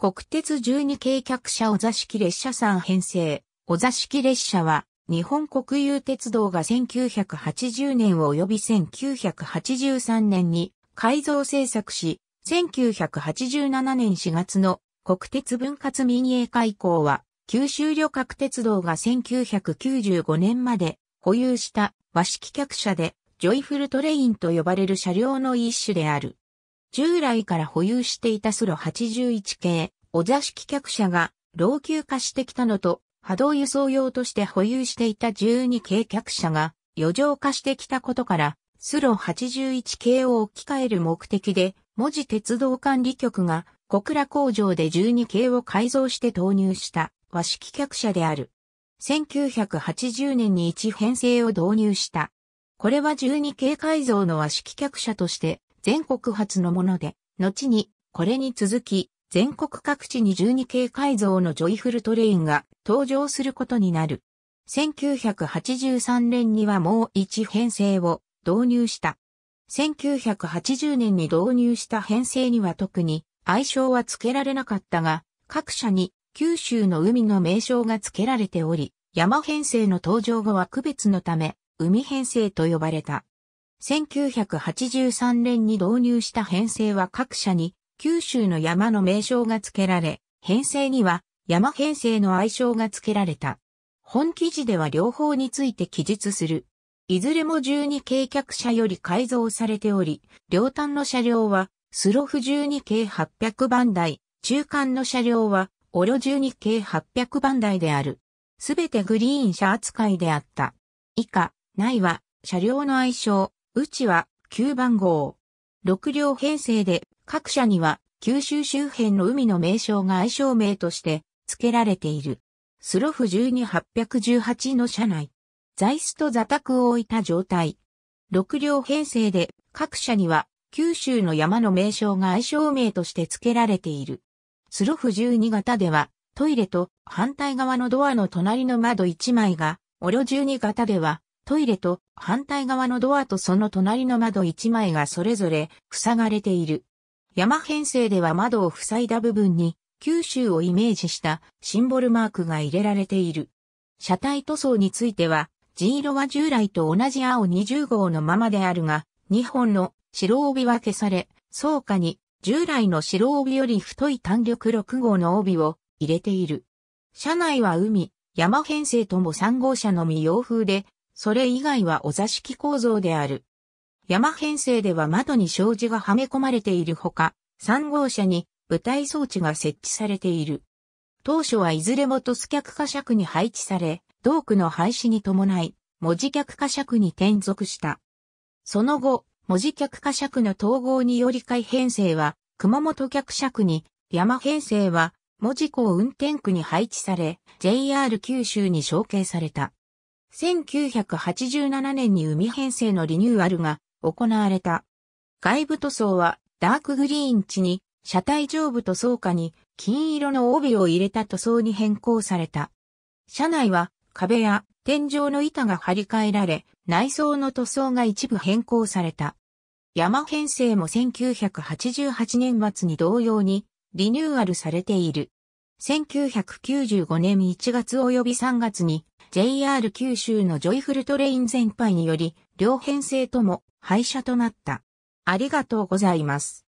国鉄12系客車お座敷列車3編成。お座敷列車は、日本国有鉄道が1980年及び1983年に改造制作し、1987年4月の国鉄分割民営化以降は、九州旅客鉄道が1995年まで保有した和式客車で、ジョイフルトレインと呼ばれる車両の一種である。従来から保有していたスロ81系、お座敷客車が老朽化してきたのと、波動輸送用として保有していた12系客車が余剰化してきたことから、スロ81系を置き換える目的で、文字鉄道管理局が小倉工場で12系を改造して投入した和式客車である。1980年に1編成を導入した。これは12系改造の和式客車として全国初のもので、後に、これに続き、全国各地に12系改造のジョイフルトレインが登場することになる。1983年にはもう一編成を導入した。1980年に導入した編成には特に愛称は付けられなかったが、各社に九州の海の名称が付けられており、山編成の登場後は区別のため、海編成と呼ばれた。1983年に導入した編成は各社に九州の山の名称が付けられ、編成には山編成の愛称が付けられた。本記事では両方について記述する。いずれも12系客車より改造されており、両端の車両はスロフ12系800番台、中間の車両はオロ12系800番台である。すべてグリーン車扱いであった。以下、ないは車両の愛称、うちは9番号。6両編成で各社には九州周辺の海の名称が愛称名として付けられている。スロフ12818の車内。座椅子と座卓を置いた状態。6両編成で各社には九州の山の名称が愛称名として付けられている。スロフ12型ではトイレと反対側のドアの隣の窓1枚が、オロ12型ではトイレと反対側のドアとその隣の窓1枚がそれぞれ塞がれている。山編成では窓を塞いだ部分に九州をイメージしたシンボルマークが入れられている。車体塗装については、地色は従来と同じ青20号のままであるが、2本の白帯は消され、倉下に従来の白帯より太い単力6号の帯を入れている。車内は海、山編成とも3号車のみ洋風で、それ以外はお座敷構造である。山編成では窓に障子がはめ込まれているほか、3号車に舞台装置が設置されている。当初はいずれもトス客貨尺に配置され、道区の廃止に伴い、文字客貨尺に転属した。その後、文字客貨尺の統合により改編成は、熊本客尺に、山編成は、文字港運転区に配置され、JR 九州に承継された。1987年に海編成のリニューアルが行われた。外部塗装はダークグリーン地に車体上部塗装下に金色の帯を入れた塗装に変更された。車内は壁や天井の板が張り替えられ、内装の塗装が一部変更された。山編成も1988年末に同様にリニューアルされている。1995年1月及び3月に JR 九州のジョイフルトレイン全廃により、両編成とも廃車となった。ありがとうございます。